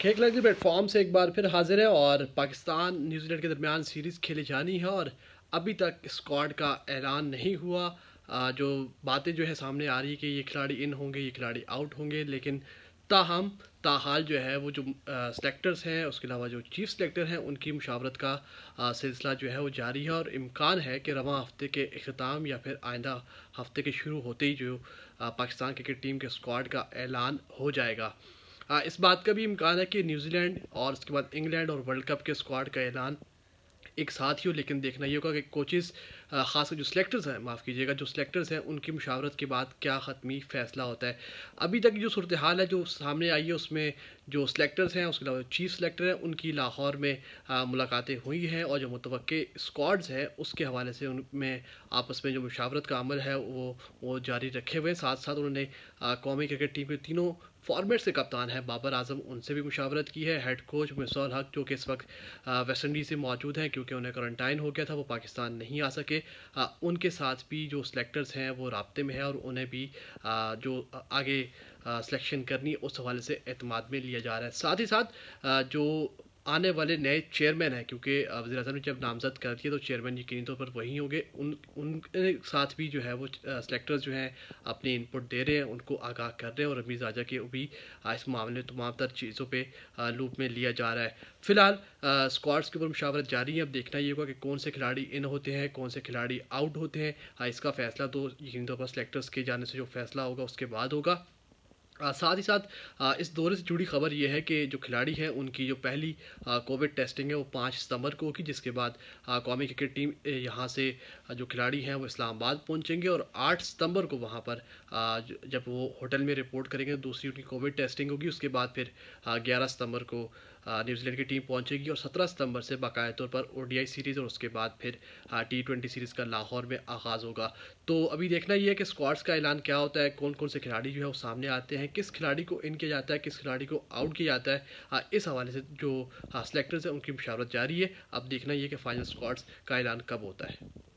खेखला के प्लेटफॉर्म से एक बार फिर हाजिर है और पाकिस्तान न्यूजीलैंड के दरमियान सीरीज़ खेली जानी है और अभी तक स्क्वाड का ऐलान नहीं हुआ जो बातें जो है सामने आ रही है कि ये खिलाड़ी इन होंगे ये खिलाड़ी आउट होंगे लेकिन ताहम ताहाल जो है वो जो सेलेक्टर्स हैं उसके अलावा जो चीफ सेलेक्टर हैं उनकी मुशावरत का सिलसिला जो है वो जारी है और इम्कान है कि रवा हफ्ते के अख्ताम या फिर आइंदा हफ्ते के शुरू होते ही जो पाकिस्तान क्रिकेट टीम के स्क्वाड का ऐलान हो जाएगा इस बात का भी इम्कान है कि न्यूजीलैंड और उसके बाद इंग्लैंड और वर्ल्ड कप के स्क्वाड का ऐलान एक साथ ही हो लेकिन देखना ये होगा कि कोचेज़ ख़ासकर जो सिलेक्टर्स हैं माफ़ कीजिएगा जो सिलेक्टर्स हैं उनकी मुशावरत के बाद क्या ख़त्मी फ़ैसला होता है अभी तक जो सूरत हाल है जो सामने आई है उसमें जो सेलेक्टर्स हैं उसके अलावा चीफ सेलेक्टर हैं उनकी लाहौर में मुलाकातें हुई हैं और जो मुतव स्क्वाड्स हैं उसके हवाले से उनमें आपस में जो मुशावरत का अमल है वो वो जारी रखे हुए हैं साथ साथ उन्होंने कौमी क्रिकेट टीम के तीनों फॉर्मेट से कप्तान हैं बाबर आजम उनसे भी मुशावरत की है हेड कोच मिसौल हक जो कि इस वक्त वेस्ट इंडीज़ से मौजूद हैं क्योंकि उन्हें क्वारंटाइन हो गया था वो पाकिस्तान नहीं आ सके उनके साथ भी जो सेलेक्टर्स हैं वो रबते में हैं और उन्हें भी जो आगे सिलेक्शन करनी उस हवाले से अतमाद में लिया जा रहा है साथ ही साथ जो आने वाले नए चेयरमैन हैं क्योंकि वजी अजम ने जब नामजद कर दिए तो चेयरमैन यकीनी तौर पर वही होंगे उन उनके साथ भी जो है वो सेलेक्टर्स जो हैं अपनी इनपुट दे रहे हैं उनको आगाह कर रहे हैं और रमीज़ राजा के भी इस मामले तमाम तर चीज़ों पर लूप में लिया जा रहा है फिलहाल स्क्वाड्स के ऊपर मुशावरत जारी है अब देखना ये होगा कि कौन से खिलाड़ी इन होते हैं कौन से खिलाड़ी आउट होते हैं इसका फैसला तो यकीनी तौर पर सेलेक्टर्स के जाने से जो फैसला होगा उसके बाद होगा साथ ही साथ इस दौरे से जुड़ी खबर यह है कि जो खिलाड़ी हैं उनकी जो पहली कोविड टेस्टिंग है वो पाँच सितंबर को होगी जिसके बाद कौमी क्रिकेट टीम यहाँ से जो खिलाड़ी हैं वो इस्लामाबाद पहुँचेंगे और आठ सितंबर को वहाँ पर जब वो होटल में रिपोर्ट करेंगे तो दूसरी उनकी कोविड टेस्टिंग होगी उसके बाद फिर ग्यारह सितंबर को न्यूजीलैंड की टीम पहुंचेगी और 17 सितंबर से बाकायदा तौर पर ओडीआई सीरीज़ और उसके बाद फिर टी ट्वेंटी सीरीज़ का लाहौर में आगाज़ होगा तो अभी देखना यह है कि स्क्वाड्स का ऐलान क्या होता है कौन कौन से खिलाड़ी जो है वो सामने आते हैं किस खिलाड़ी को इन किया जाता है किस खिलाड़ी को आउट किया जाता है आ, इस हवाले से जो सेलेक्टर्स हैं उनकी मशावरत जारी है अब देखना ये कि फाइनल स्क्वाड्स का ऐलान कब होता है